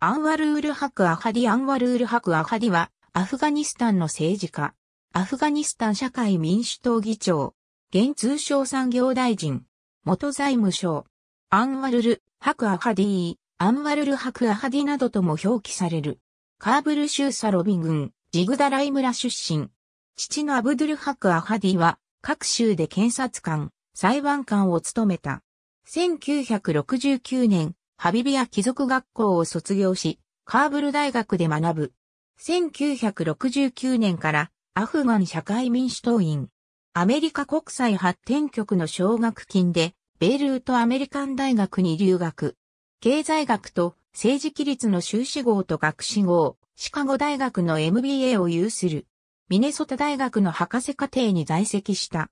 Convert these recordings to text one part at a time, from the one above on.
アンワルールハクアハディアンワルールハクアハディは、アフガニスタンの政治家、アフガニスタン社会民主党議長、現通商産業大臣、元財務省、アンワルル、ハクアハディアンワルルハクアハディなどとも表記される。カーブル州サロビ郡、ジグダライ村出身。父のアブドゥルハクアハディは、各州で検察官、裁判官を務めた。1969年、ハビビア貴族学校を卒業し、カーブル大学で学ぶ。1969年からアフガン社会民主党員、アメリカ国際発展局の奨学金で、ベイルートアメリカン大学に留学。経済学と政治規律の修士号と学士号、シカゴ大学の MBA を有する。ミネソタ大学の博士課程に在籍した。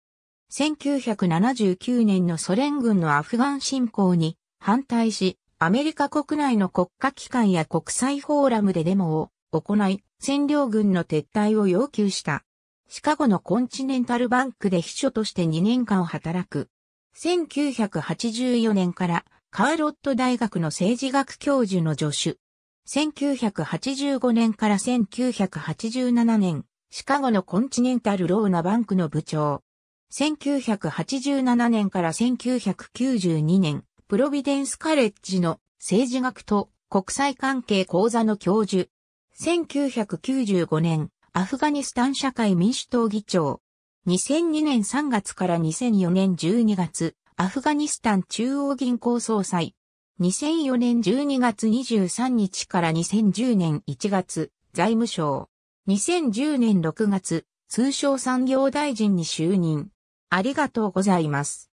1979年のソ連軍のアフガン侵攻に反対し、アメリカ国内の国家機関や国際フォーラムでデモを行い、占領軍の撤退を要求した。シカゴのコンチネンタルバンクで秘書として2年間働く。1984年からカーロット大学の政治学教授の助手。1985年から1987年、シカゴのコンチネンタルローナバンクの部長。1987年から1992年、プロビデンスカレッジの政治学と国際関係講座の教授。1995年、アフガニスタン社会民主党議長。2002年3月から2004年12月、アフガニスタン中央銀行総裁。2004年12月23日から2010年1月、財務省。2010年6月、通商産業大臣に就任。ありがとうございます。